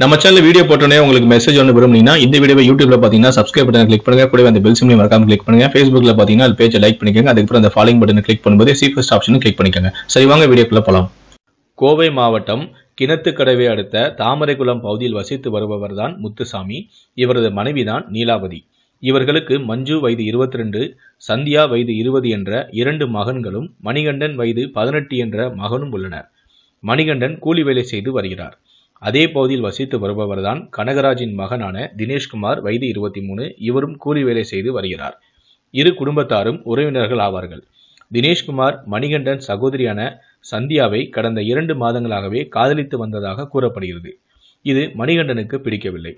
நம்ம channel video போட்டோன்னே உங்களுக்கு மெசேஜ் ஒன்று விரும்புனீங்கன்னா இந்த வீடியோ யூடியூப்ல பார்த்தீங்கன்னா சப்ஸ்கிரைப் பட்டன் கிளிக் பண்ணுங்க கூட அந்த பெல் சிம்லையும் மறக்காம கிளிக் பண்ணுங்க ஃபேஸ்புக்ல பார்த்தீங்கன்னா அது பேஜை லைக் பண்ணிக்கோங்க அதுக்கப்புறம் அந்த ஃபாலோ பட்டன் கிளிக் பண்ணும்போது ஃபஸ்ட் ஆப்ஷனும் கிளிக் பண்ணிக்கோங்க சரி வாங்க வீடியோக்குள்ள போலாம் கோவை மாவட்டம் கிணத்துக்கடவை அடுத்த தாமரைக்குளம் பகுதியில் வசித்து வருபவர் தான் முத்துசாமி இவரது மனைவிதான் நீலாவதி இவர்களுக்கு மஞ்சு வயது இருபத்தி ரெண்டு சந்தியா வயது இருபது என்ற இரண்டு மகன்களும் மணிகண்டன் வயது பதினெட்டு என்ற மகனும் உள்ளனர் மணிகண்டன் கூலி வேலை செய்து வருகிறார் அதே பகுதியில் வசித்து வருபவர்தான் கனகராஜின் மகனான தினேஷ்குமார் வயது இருபத்தி மூணு இவரும் கூலி வேலை செய்து வருகிறார் இரு குடும்பத்தாரும் உறவினர்கள் ஆவார்கள் தினேஷ்குமார் மணிகண்டன் சகோதரியான சந்தியாவை கடந்த இரண்டு மாதங்களாகவே காதலித்து வந்ததாக கூறப்படுகிறது இது மணிகண்டனுக்கு பிடிக்கவில்லை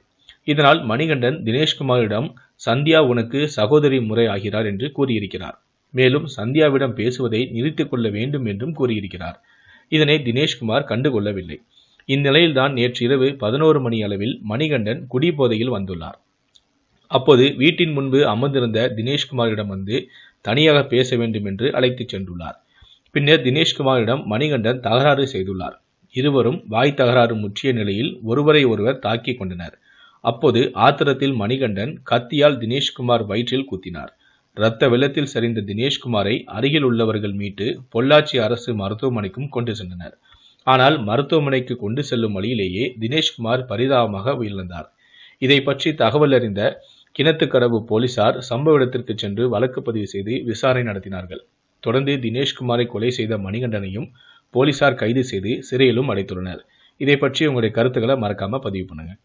இதனால் மணிகண்டன் தினேஷ்குமாரிடம் சந்தியா உனக்கு சகோதரி முறை ஆகிறார் என்று கூறியிருக்கிறார் மேலும் சந்தியாவிடம் பேசுவதை நிறுத்திக் கொள்ள வேண்டும் என்றும் கூறியிருக்கிறார் இதனை தினேஷ்குமார் கண்டுகொள்ளவில்லை இந்நிலையில்தான் இரவு பதினோரு மணி அளவில் மணிகண்டன் குடிபோதையில் வந்துள்ளார் அப்போது வீட்டின் முன்பு அமர்ந்திருந்த தினேஷ்குமாரிடம் வந்து தனியாக பேச வேண்டும் என்று அழைத்துச் சென்றுள்ளார் பின்னர் தினேஷ்குமாரிடம் மணிகண்டன் தகராறு செய்துள்ளார் இருவரும் வாய் தகராறு முற்றிய நிலையில் ஒருவரை ஒருவர் தாக்கிக் கொண்டனர் அப்போது ஆத்திரத்தில் மணிகண்டன் கத்தியால் தினேஷ்குமார் வயிற்றில் குத்தினார் இரத்த வெள்ளத்தில் சரிந்த தினேஷ்குமாரை அருகில் உள்ளவர்கள் மீட்டு பொள்ளாச்சி அரசு மருத்துவமனைக்கும் கொண்டு சென்றனர் ஆனால் மருத்துவமனைக்கு கொண்டு செல்லும் வழியிலேயே தினேஷ்குமார் பரிதாபமாக உயிரிழந்தார் இதை பற்றி தகவல் அறிந்த கிணத்துக்கடவு போலீசார் சம்பவ இடத்திற்கு சென்று வழக்கு பதிவு செய்து விசாரணை நடத்தினார்கள் தொடர்ந்து தினேஷ்குமாரை கொலை செய்த மணிகண்டனையும் போலீசார் கைது செய்து சிறையிலும் அடைத்துள்ளனர் இதை பற்றி உங்களுடைய கருத்துக்களை மறக்காம பதிவு பண்ணுங்க